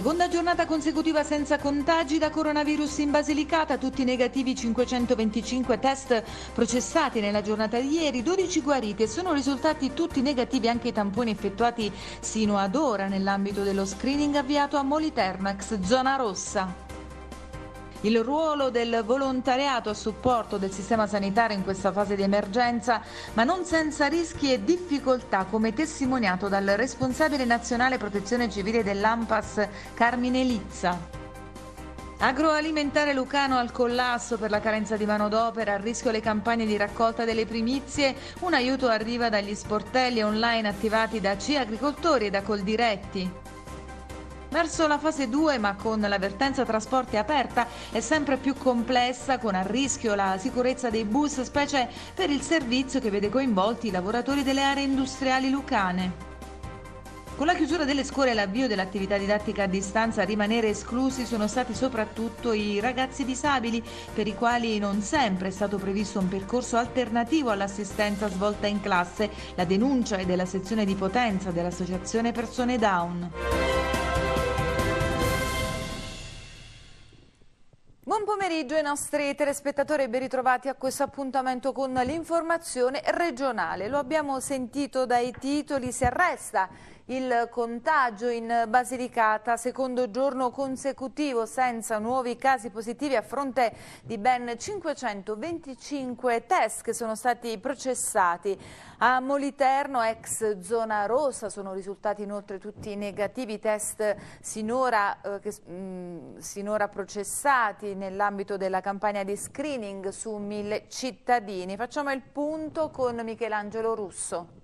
Seconda giornata consecutiva senza contagi da coronavirus in Basilicata, tutti negativi 525 test processati nella giornata di ieri, 12 guariti e sono risultati tutti negativi anche i tamponi effettuati sino ad ora nell'ambito dello screening avviato a Moliternax, zona rossa. Il ruolo del volontariato a supporto del sistema sanitario in questa fase di emergenza, ma non senza rischi e difficoltà, come testimoniato dal responsabile nazionale protezione civile dell'AMPAS Carmine Lizza. Agroalimentare Lucano al collasso per la carenza di manodopera, a rischio le campagne di raccolta delle primizie, un aiuto arriva dagli sportelli online attivati da C Agricoltori e da Coldiretti verso la fase 2 ma con l'avvertenza trasporti aperta è sempre più complessa con a rischio la sicurezza dei bus specie per il servizio che vede coinvolti i lavoratori delle aree industriali lucane. Con la chiusura delle scuole e l'avvio dell'attività didattica a distanza a rimanere esclusi sono stati soprattutto i ragazzi disabili, per i quali non sempre è stato previsto un percorso alternativo all'assistenza svolta in classe. La denuncia è della sezione di potenza dell'Associazione Persone Down. pomeriggio ai nostri telespettatori e ben ritrovati a questo appuntamento con l'informazione regionale. Lo abbiamo sentito dai titoli, si arresta il contagio in Basilicata, secondo giorno consecutivo senza nuovi casi positivi a fronte di ben 525 test che sono stati processati. A Moliterno, ex zona rossa, sono risultati inoltre tutti negativi i test sinora, eh, che, mh, mm, sinora processati nell'ambito della campagna di screening su mille cittadini. Facciamo il punto con Michelangelo Russo.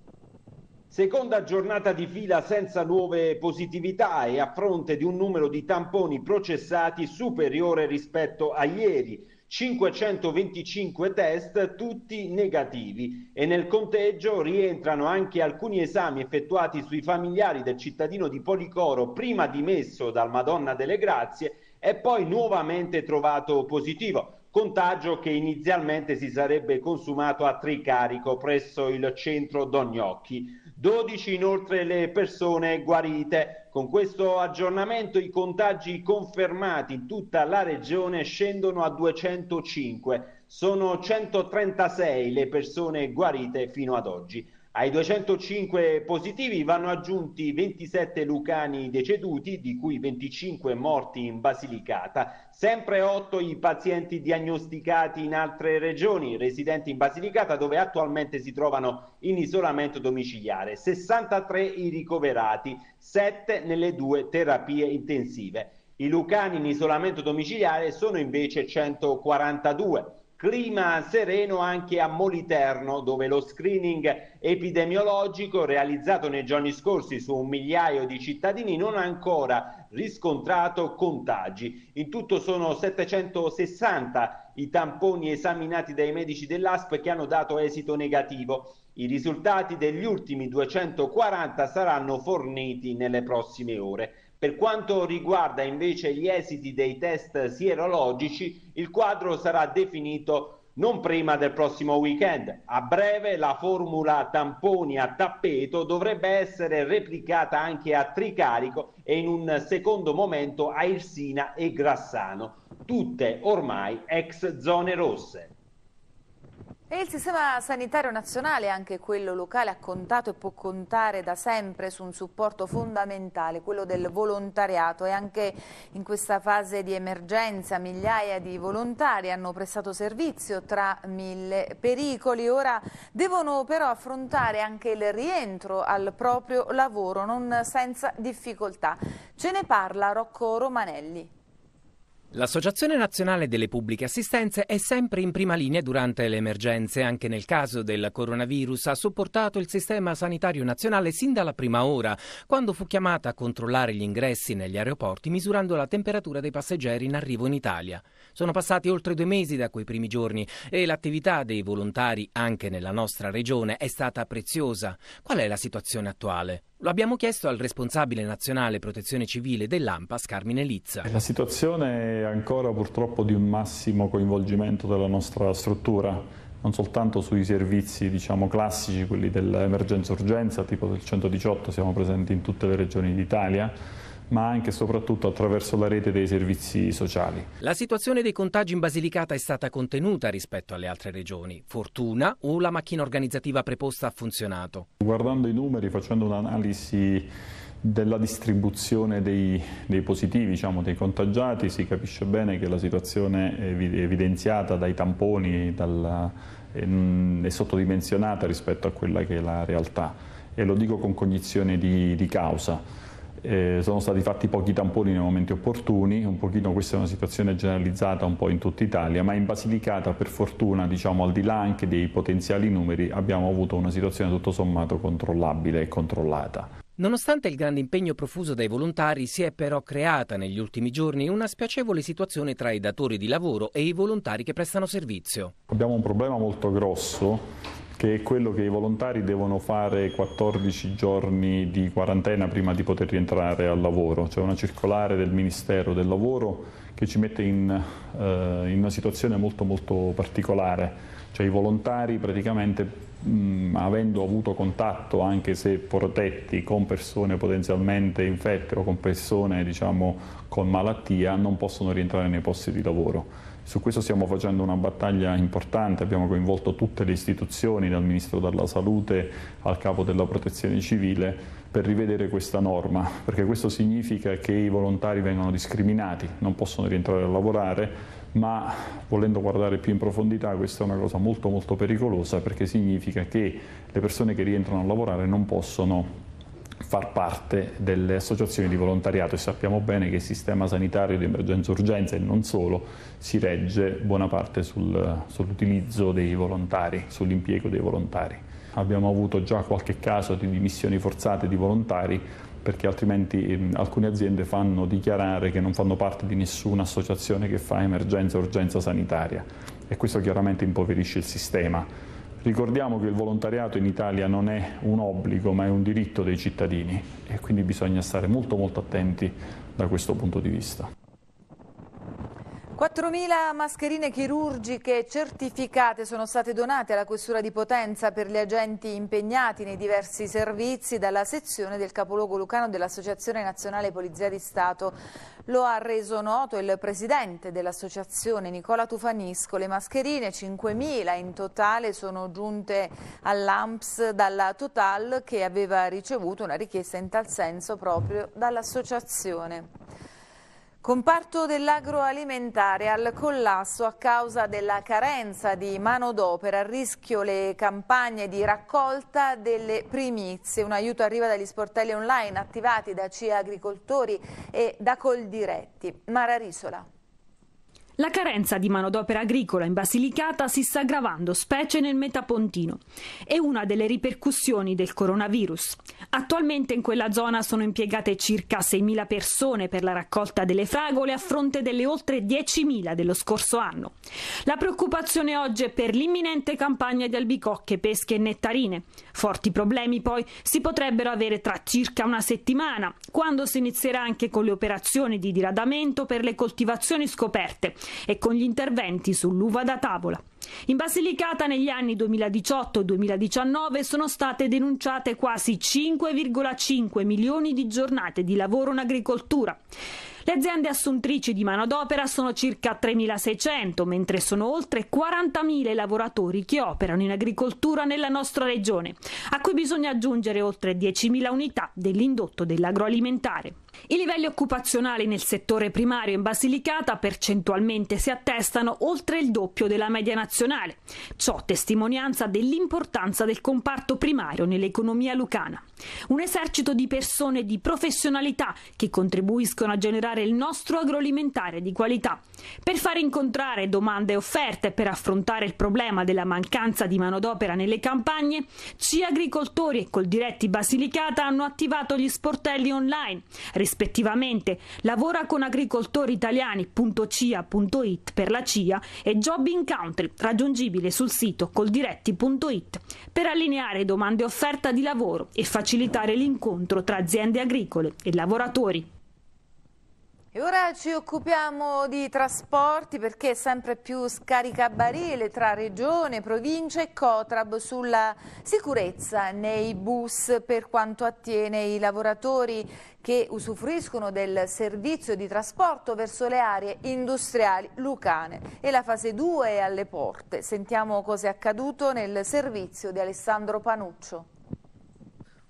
Seconda giornata di fila senza nuove positività e a fronte di un numero di tamponi processati superiore rispetto a ieri. 525 test, tutti negativi e nel conteggio rientrano anche alcuni esami effettuati sui familiari del cittadino di Policoro prima dimesso dal Madonna delle Grazie e poi nuovamente trovato positivo. Contagio che inizialmente si sarebbe consumato a Tricarico presso il centro Dognocchi. 12 inoltre le persone guarite. Con questo aggiornamento i contagi confermati in tutta la regione scendono a 205. Sono 136 le persone guarite fino ad oggi. Ai 205 positivi vanno aggiunti 27 lucani deceduti, di cui 25 morti in Basilicata, sempre 8 i pazienti diagnosticati in altre regioni residenti in Basilicata dove attualmente si trovano in isolamento domiciliare, 63 i ricoverati, 7 nelle due terapie intensive. I lucani in isolamento domiciliare sono invece 142. Clima sereno anche a Moliterno, dove lo screening epidemiologico realizzato nei giorni scorsi su un migliaio di cittadini non ha ancora riscontrato contagi. In tutto sono 760 i tamponi esaminati dai medici dell'ASP che hanno dato esito negativo. I risultati degli ultimi 240 saranno forniti nelle prossime ore. Per quanto riguarda invece gli esiti dei test sierologici, il quadro sarà definito non prima del prossimo weekend. A breve la formula tamponi a tappeto dovrebbe essere replicata anche a Tricarico e in un secondo momento a Irsina e Grassano, tutte ormai ex zone rosse. E il sistema sanitario nazionale, anche quello locale, ha contato e può contare da sempre su un supporto fondamentale, quello del volontariato e anche in questa fase di emergenza migliaia di volontari hanno prestato servizio tra mille pericoli. Ora devono però affrontare anche il rientro al proprio lavoro, non senza difficoltà. Ce ne parla Rocco Romanelli. L'Associazione Nazionale delle Pubbliche Assistenze è sempre in prima linea durante le emergenze. Anche nel caso del coronavirus ha supportato il sistema sanitario nazionale sin dalla prima ora, quando fu chiamata a controllare gli ingressi negli aeroporti misurando la temperatura dei passeggeri in arrivo in Italia. Sono passati oltre due mesi da quei primi giorni e l'attività dei volontari anche nella nostra regione è stata preziosa. Qual è la situazione attuale? Lo abbiamo chiesto al responsabile nazionale protezione civile dell'AMPAS, Carmine Lizza. La situazione è ancora purtroppo di un massimo coinvolgimento della nostra struttura, non soltanto sui servizi diciamo, classici, quelli dell'emergenza urgenza, tipo del 118, siamo presenti in tutte le regioni d'Italia, ma anche e soprattutto attraverso la rete dei servizi sociali. La situazione dei contagi in Basilicata è stata contenuta rispetto alle altre regioni. Fortuna o la macchina organizzativa preposta ha funzionato? Guardando i numeri, facendo un'analisi della distribuzione dei, dei positivi, diciamo, dei contagiati, si capisce bene che la situazione evidenziata dai tamponi dalla, mm, è sottodimensionata rispetto a quella che è la realtà e lo dico con cognizione di, di causa eh, sono stati fatti pochi tamponi nei momenti opportuni, un pochino questa è una situazione generalizzata un po' in tutta Italia, ma in Basilicata per fortuna, diciamo al di là anche dei potenziali numeri, abbiamo avuto una situazione tutto sommato controllabile e controllata. Nonostante il grande impegno profuso dai volontari, si è però creata negli ultimi giorni una spiacevole situazione tra i datori di lavoro e i volontari che prestano servizio. Abbiamo un problema molto grosso che è quello che i volontari devono fare 14 giorni di quarantena prima di poter rientrare al lavoro. C'è una circolare del Ministero del Lavoro che ci mette in, eh, in una situazione molto molto particolare. Cioè i volontari praticamente mh, mm, avendo avuto contatto, anche se protetti, con persone potenzialmente infette o con persone diciamo, con malattia, non possono rientrare nei posti di lavoro. Su questo stiamo facendo una battaglia importante, abbiamo coinvolto tutte le istituzioni, dal Ministro della Salute al Capo della Protezione Civile, per rivedere questa norma, perché questo significa che i volontari vengono discriminati, non possono rientrare a lavorare, ma volendo guardare più in profondità questa è una cosa molto molto pericolosa perché significa che le persone che rientrano a lavorare non possono far parte delle associazioni di volontariato e sappiamo bene che il sistema sanitario di emergenza-urgenza e non solo si regge buona parte sul, sull'utilizzo dei volontari, sull'impiego dei volontari. Abbiamo avuto già qualche caso di dimissioni forzate di volontari perché altrimenti eh, alcune aziende fanno dichiarare che non fanno parte di nessuna associazione che fa emergenza-urgenza sanitaria e questo chiaramente impoverisce il sistema Ricordiamo che il volontariato in Italia non è un obbligo ma è un diritto dei cittadini e quindi bisogna stare molto molto attenti da questo punto di vista. 4.000 mascherine chirurgiche certificate sono state donate alla Questura di Potenza per gli agenti impegnati nei diversi servizi dalla sezione del capoluogo lucano dell'Associazione Nazionale Polizia di Stato. Lo ha reso noto il presidente dell'associazione Nicola Tufanisco. Le mascherine, 5.000 in totale, sono giunte all'AMPS dalla Total che aveva ricevuto una richiesta in tal senso proprio dall'associazione. Comparto dell'agroalimentare al collasso a causa della carenza di manodopera, a rischio le campagne di raccolta delle primizie. Un aiuto arriva dagli sportelli online attivati da CIA Agricoltori e da Coldiretti. Mara Risola. La carenza di manodopera agricola in Basilicata si sta aggravando, specie nel Metapontino. È una delle ripercussioni del coronavirus. Attualmente in quella zona sono impiegate circa 6.000 persone per la raccolta delle fragole a fronte delle oltre 10.000 dello scorso anno. La preoccupazione oggi è per l'imminente campagna di albicocche, pesche e nettarine. Forti problemi poi si potrebbero avere tra circa una settimana, quando si inizierà anche con le operazioni di diradamento per le coltivazioni scoperte e con gli interventi sull'uva da tavola. In Basilicata negli anni 2018-2019 sono state denunciate quasi 5,5 milioni di giornate di lavoro in agricoltura. Le aziende assuntrici di manodopera sono circa 3.600, mentre sono oltre 40.000 i lavoratori che operano in agricoltura nella nostra regione, a cui bisogna aggiungere oltre 10.000 unità dell'indotto dell'agroalimentare. I livelli occupazionali nel settore primario in Basilicata percentualmente si attestano oltre il doppio della media nazionale, ciò testimonianza dell'importanza del comparto primario nell'economia lucana. Un esercito di persone di professionalità che contribuiscono a generare il nostro agroalimentare di qualità. Per far incontrare domande e offerte per affrontare il problema della mancanza di manodopera nelle campagne, C Agricoltori e Coldiretti Basilicata hanno attivato gli sportelli online, rispettivamente lavora con agricoltoriitaliani.cia.it per la CIA e Job in Country, raggiungibile sul sito coldiretti.it, per allineare domande e offerta di lavoro e facilitare l'incontro tra aziende agricole e lavoratori. E ora ci occupiamo di trasporti perché sempre più scaricabarile tra regione, provincia e Cotrab sulla sicurezza nei bus per quanto attiene i lavoratori che usufruiscono del servizio di trasporto verso le aree industriali lucane e la fase 2 è alle porte. Sentiamo cosa è accaduto nel servizio di Alessandro Panuccio.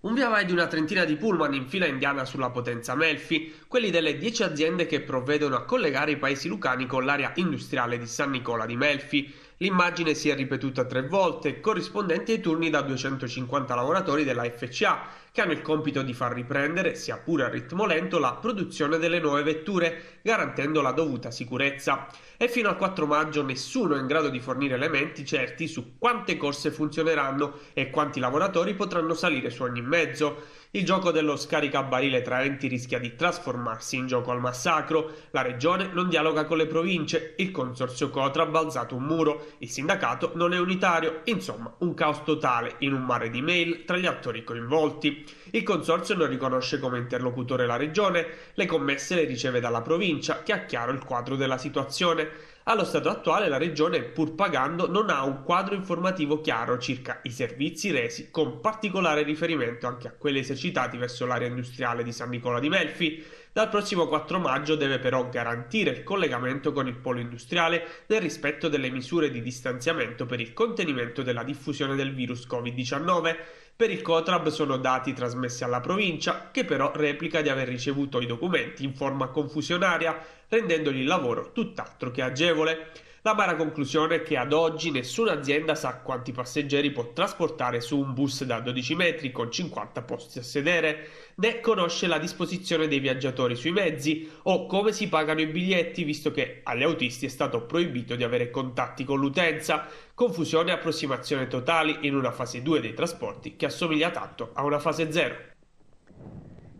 Un via vai di una trentina di pullman in fila indiana sulla potenza Melfi, quelli delle 10 aziende che provvedono a collegare i paesi lucani con l'area industriale di San Nicola di Melfi. L'immagine si è ripetuta tre volte, corrispondenti ai turni da 250 lavoratori della FCA che hanno il compito di far riprendere, sia pure a ritmo lento, la produzione delle nuove vetture, garantendo la dovuta sicurezza. E fino al 4 maggio nessuno è in grado di fornire elementi certi su quante corse funzioneranno e quanti lavoratori potranno salire su ogni mezzo. Il gioco dello scaricabarile tra enti rischia di trasformarsi in gioco al massacro. La regione non dialoga con le province, il consorzio Cotra ha balzato un muro, il sindacato non è unitario, insomma un caos totale in un mare di mail tra gli attori coinvolti. Il consorzio lo riconosce come interlocutore la regione, le commesse le riceve dalla provincia, che ha chiaro il quadro della situazione. Allo stato attuale la regione, pur pagando, non ha un quadro informativo chiaro circa i servizi resi, con particolare riferimento anche a quelli esercitati verso l'area industriale di San Nicola di Melfi. Dal prossimo 4 maggio deve però garantire il collegamento con il polo industriale nel rispetto delle misure di distanziamento per il contenimento della diffusione del virus Covid-19. Per il Cotrab sono dati trasmessi alla provincia, che però replica di aver ricevuto i documenti in forma confusionaria, rendendogli il lavoro tutt'altro che agevole. La mera conclusione è che ad oggi nessuna azienda sa quanti passeggeri può trasportare su un bus da 12 metri con 50 posti a sedere, né conosce la disposizione dei viaggiatori sui mezzi o come si pagano i biglietti visto che agli autisti è stato proibito di avere contatti con l'utenza, confusione e approssimazione totali in una fase 2 dei trasporti che assomiglia tanto a una fase 0.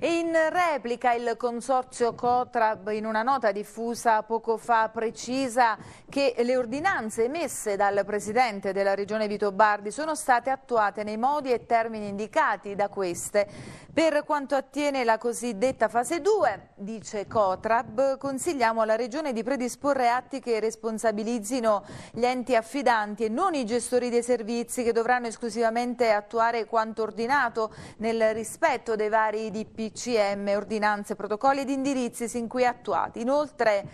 In replica il Consorzio Cotrab in una nota diffusa poco fa precisa che le ordinanze emesse dal Presidente della Regione Vito Bardi sono state attuate nei modi e termini indicati da queste. Per quanto attiene la cosiddetta fase 2, dice Cotrab, consigliamo alla Regione di predisporre atti che responsabilizzino gli enti affidanti e non i gestori dei servizi che dovranno esclusivamente attuare quanto ordinato nel rispetto dei vari DPI DPCM, ordinanze, protocolli ed indirizzi sin qui attuati. Inoltre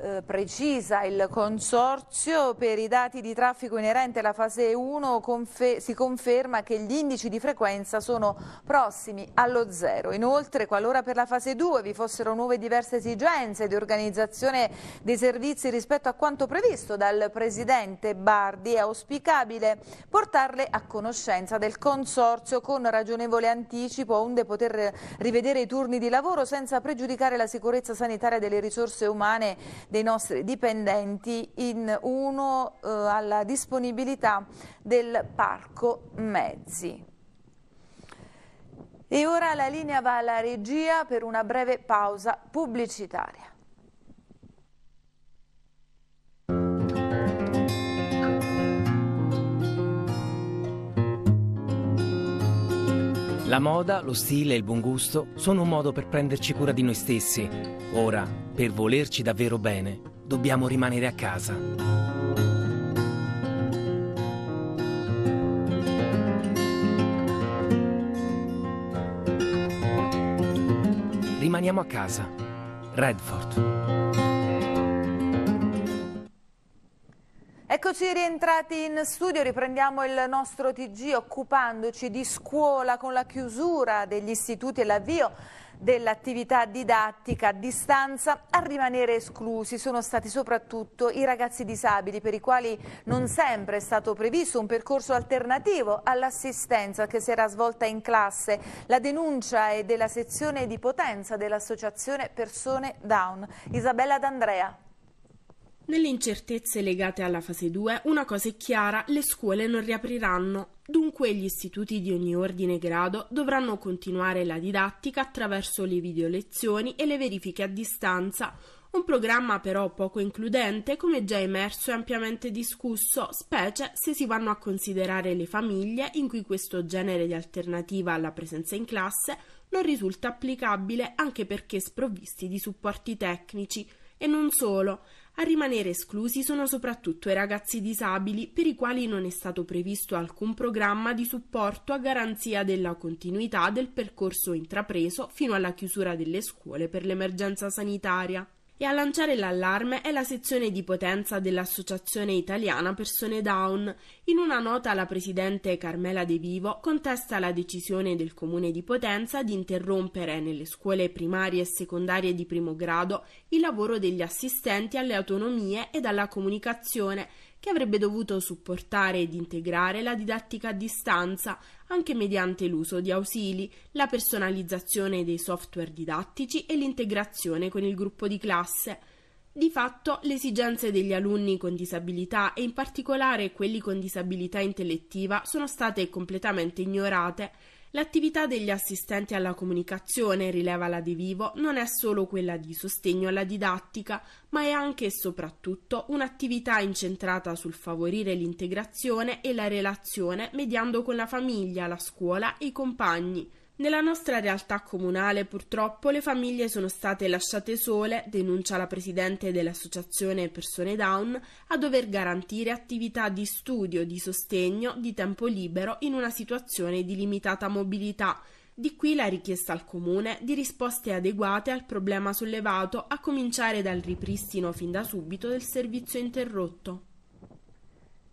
eh, precisa il Consorzio, per i dati di traffico inerente alla fase 1 confe si conferma che gli indici di frequenza sono prossimi allo zero. Inoltre, qualora per la fase 2 vi fossero nuove diverse esigenze di organizzazione dei servizi rispetto a quanto previsto dal Presidente Bardi, è auspicabile portarle a conoscenza del Consorzio con ragionevole anticipo, onde poter rivedere i turni di lavoro senza pregiudicare la sicurezza sanitaria delle risorse umane dei nostri dipendenti in uno eh, alla disponibilità del parco mezzi. E ora la linea va alla regia per una breve pausa pubblicitaria. La moda, lo stile e il buon gusto sono un modo per prenderci cura di noi stessi. Ora, per volerci davvero bene, dobbiamo rimanere a casa. Rimaniamo a casa. Redford. Eccoci rientrati in studio, riprendiamo il nostro TG occupandoci di scuola con la chiusura degli istituti e l'avvio dell'attività didattica a distanza a rimanere esclusi sono stati soprattutto i ragazzi disabili per i quali non sempre è stato previsto un percorso alternativo all'assistenza che si era svolta in classe. La denuncia è della sezione di potenza dell'associazione Persone Down. Isabella D'Andrea. Nelle incertezze legate alla fase 2, una cosa è chiara, le scuole non riapriranno, dunque gli istituti di ogni ordine e grado dovranno continuare la didattica attraverso le videolezioni e le verifiche a distanza, un programma però poco includente come già emerso e ampiamente discusso, specie se si vanno a considerare le famiglie in cui questo genere di alternativa alla presenza in classe non risulta applicabile anche perché sprovvisti di supporti tecnici, e non solo, a rimanere esclusi sono soprattutto i ragazzi disabili per i quali non è stato previsto alcun programma di supporto a garanzia della continuità del percorso intrapreso fino alla chiusura delle scuole per l'emergenza sanitaria. E a lanciare l'allarme è la sezione di potenza dell'Associazione Italiana Persone Down. In una nota la presidente Carmela De Vivo contesta la decisione del comune di Potenza di interrompere nelle scuole primarie e secondarie di primo grado il lavoro degli assistenti alle autonomie ed alla comunicazione, che avrebbe dovuto supportare ed integrare la didattica a distanza, anche mediante l'uso di ausili, la personalizzazione dei software didattici e l'integrazione con il gruppo di classe. Di fatto, le esigenze degli alunni con disabilità e in particolare quelli con disabilità intellettiva sono state completamente ignorate L'attività degli assistenti alla comunicazione, rileva la De Vivo, non è solo quella di sostegno alla didattica, ma è anche e soprattutto un'attività incentrata sul favorire l'integrazione e la relazione mediando con la famiglia, la scuola e i compagni. Nella nostra realtà comunale purtroppo le famiglie sono state lasciate sole, denuncia la presidente dell'associazione Persone Down, a dover garantire attività di studio, di sostegno, di tempo libero in una situazione di limitata mobilità. Di qui la richiesta al Comune di risposte adeguate al problema sollevato, a cominciare dal ripristino fin da subito del servizio interrotto.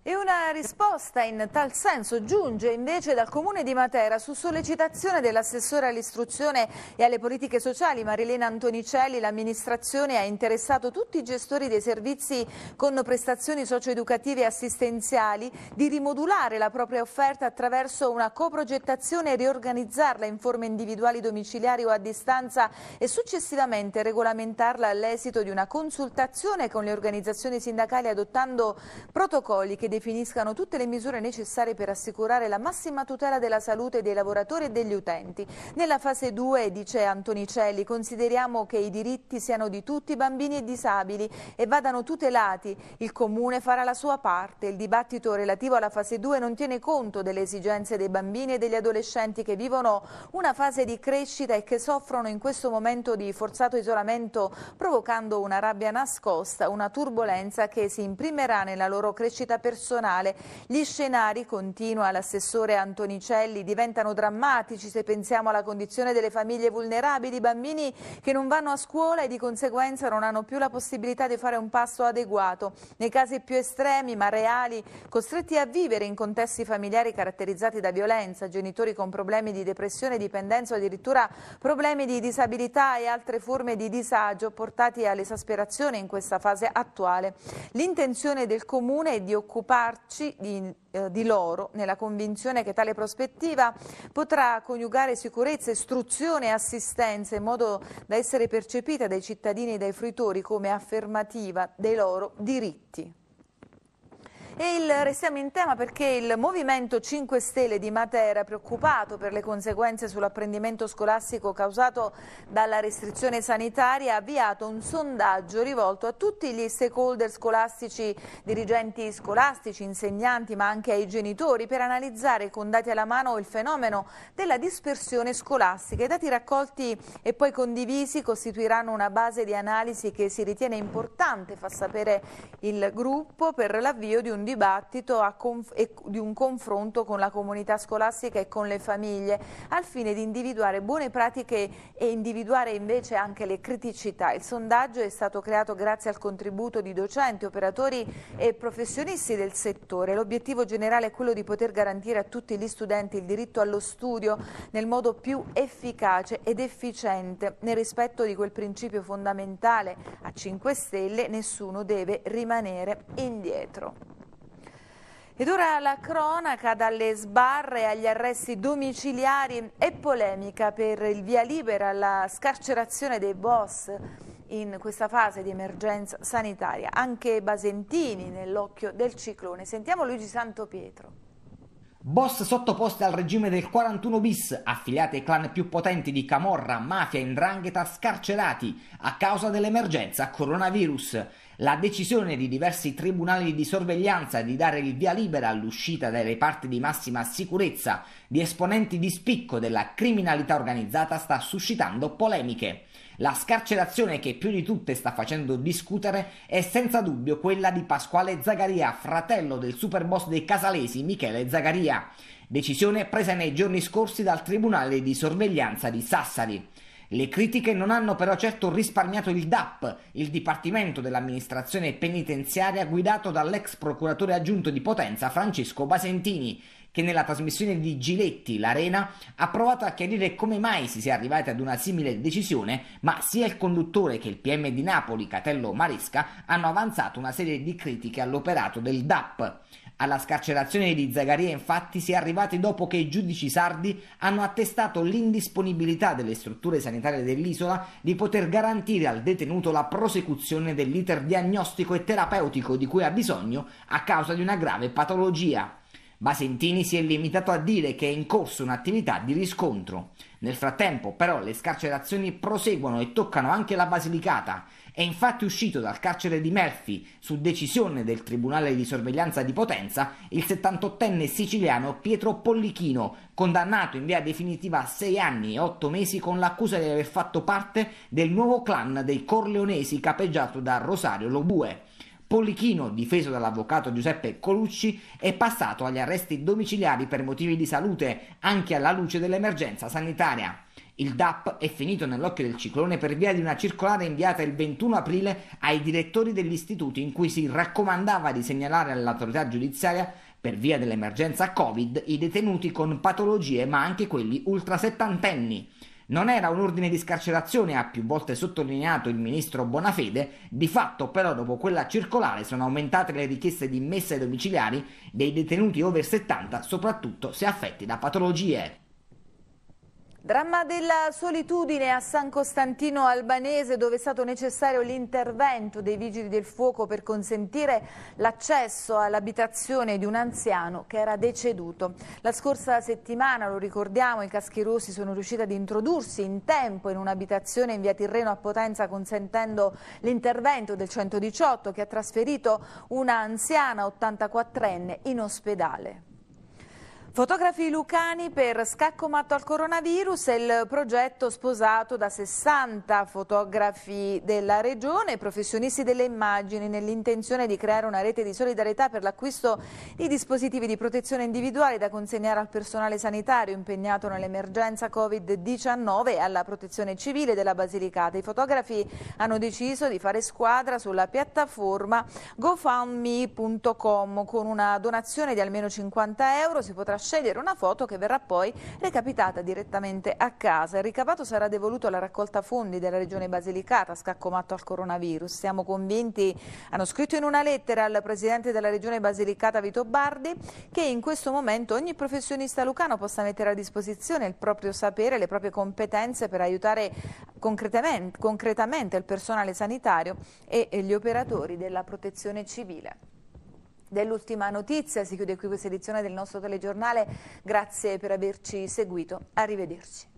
E una risposta in tal senso giunge invece dal Comune di Matera su sollecitazione dell'assessore all'istruzione e alle politiche sociali Marilena Antonicelli. L'amministrazione ha interessato tutti i gestori dei servizi con prestazioni socioeducative e assistenziali di rimodulare la propria offerta attraverso una coprogettazione e riorganizzarla in forme individuali domiciliari o a distanza e successivamente regolamentarla all'esito di una consultazione con le organizzazioni sindacali adottando protocolli che definiscano tutte le misure necessarie per assicurare la massima tutela della salute dei lavoratori e degli utenti. Nella fase 2, dice Antonicelli, consideriamo che i diritti siano di tutti bambini e disabili e vadano tutelati. Il Comune farà la sua parte. Il dibattito relativo alla fase 2 non tiene conto delle esigenze dei bambini e degli adolescenti che vivono una fase di crescita e che soffrono in questo momento di forzato isolamento provocando una rabbia nascosta, una turbolenza che si imprimerà nella loro crescita personale personale. Gli scenari, continua l'assessore Antonicelli, diventano drammatici se pensiamo alla condizione delle famiglie vulnerabili, bambini che non vanno a scuola e di conseguenza non hanno più la possibilità di fare un passo adeguato. Nei casi più estremi ma reali, costretti a vivere in contesti familiari caratterizzati da violenza, genitori con problemi di depressione, dipendenza o addirittura problemi di disabilità e altre forme di disagio portati all'esasperazione in questa fase attuale. L'intenzione del Comune è di occupare occuparci di, eh, di loro, nella convinzione che tale prospettiva potrà coniugare sicurezza, istruzione e assistenza in modo da essere percepita dai cittadini e dai fruitori come affermativa dei loro diritti. E il, restiamo in tema perché il Movimento 5 Stelle di Matera, preoccupato per le conseguenze sull'apprendimento scolastico causato dalla restrizione sanitaria, ha avviato un sondaggio rivolto a tutti gli stakeholder scolastici, dirigenti scolastici, insegnanti, ma anche ai genitori, per analizzare con dati alla mano il fenomeno della dispersione scolastica. I dati raccolti e poi condivisi costituiranno una base di analisi che si ritiene importante, fa sapere il gruppo, per l'avvio di un un dibattito e di un confronto con la comunità scolastica e con le famiglie, al fine di individuare buone pratiche e individuare invece anche le criticità. Il sondaggio è stato creato grazie al contributo di docenti, operatori e professionisti del settore. L'obiettivo generale è quello di poter garantire a tutti gli studenti il diritto allo studio nel modo più efficace ed efficiente, nel rispetto di quel principio fondamentale a 5 Stelle, nessuno deve rimanere indietro. Ed ora la cronaca dalle sbarre agli arresti domiciliari e polemica per il via libera alla scarcerazione dei boss in questa fase di emergenza sanitaria. Anche Basentini nell'occhio del ciclone. Sentiamo Luigi Santopietro. Boss sottoposte al regime del 41 bis, affiliate ai clan più potenti di Camorra, mafia e indrangheta scarcerati a causa dell'emergenza coronavirus. La decisione di diversi tribunali di sorveglianza di dare il via libera all'uscita dai reparti di massima sicurezza di esponenti di spicco della criminalità organizzata sta suscitando polemiche. La scarcerazione che più di tutte sta facendo discutere è senza dubbio quella di Pasquale Zagaria, fratello del superboss dei casalesi Michele Zagaria, decisione presa nei giorni scorsi dal Tribunale di sorveglianza di Sassari. Le critiche non hanno però certo risparmiato il DAP, il Dipartimento dell'amministrazione penitenziaria guidato dall'ex procuratore aggiunto di Potenza Francesco Basentini, che nella trasmissione di Giletti L'Arena ha provato a chiarire come mai si sia arrivati ad una simile decisione, ma sia il conduttore che il PM di Napoli, Catello Maresca, hanno avanzato una serie di critiche all'operato del DAP. Alla scarcerazione di Zagaria infatti si è arrivati dopo che i giudici sardi hanno attestato l'indisponibilità delle strutture sanitarie dell'isola di poter garantire al detenuto la prosecuzione dell'iter diagnostico e terapeutico di cui ha bisogno a causa di una grave patologia. Basentini si è limitato a dire che è in corso un'attività di riscontro. Nel frattempo, però, le scarcerazioni proseguono e toccano anche la Basilicata. È infatti uscito dal carcere di Melfi, su decisione del Tribunale di sorveglianza di Potenza, il 78enne siciliano Pietro Pollichino, condannato in via definitiva a 6 anni e 8 mesi con l'accusa di aver fatto parte del nuovo clan dei Corleonesi capeggiato da Rosario Lobue. Pollichino, difeso dall'avvocato Giuseppe Colucci, è passato agli arresti domiciliari per motivi di salute, anche alla luce dell'emergenza sanitaria. Il DAP è finito nell'occhio del ciclone per via di una circolare inviata il 21 aprile ai direttori degli istituti in cui si raccomandava di segnalare all'autorità giudiziaria per via dell'emergenza Covid i detenuti con patologie ma anche quelli ultrasettantenni. Non era un ordine di scarcerazione, ha più volte sottolineato il ministro Bonafede, di fatto però dopo quella circolare sono aumentate le richieste di messe domiciliari dei detenuti over 70, soprattutto se affetti da patologie. Dramma della solitudine a San Costantino Albanese dove è stato necessario l'intervento dei vigili del fuoco per consentire l'accesso all'abitazione di un anziano che era deceduto. La scorsa settimana, lo ricordiamo, i caschi rossi sono riusciti ad introdursi in tempo in un'abitazione in via Tirreno a Potenza consentendo l'intervento del 118 che ha trasferito una anziana 84enne in ospedale. Fotografi lucani per scacco matto al coronavirus è il progetto sposato da 60 fotografi della regione professionisti delle immagini nell'intenzione di creare una rete di solidarietà per l'acquisto di dispositivi di protezione individuale da consegnare al personale sanitario impegnato nell'emergenza Covid-19 e alla protezione civile della Basilicata. I fotografi hanno deciso di fare squadra sulla piattaforma gofundme.com con una donazione di almeno 50 euro si potrà scegliere una foto che verrà poi recapitata direttamente a casa. Il ricavato sarà devoluto alla raccolta fondi della Regione Basilicata, scaccomatto al coronavirus. Siamo convinti, hanno scritto in una lettera al Presidente della Regione Basilicata Vito Bardi, che in questo momento ogni professionista lucano possa mettere a disposizione il proprio sapere, le proprie competenze per aiutare concretamente, concretamente il personale sanitario e gli operatori della protezione civile dell'ultima notizia. Si chiude qui questa edizione del nostro telegiornale. Grazie per averci seguito. Arrivederci.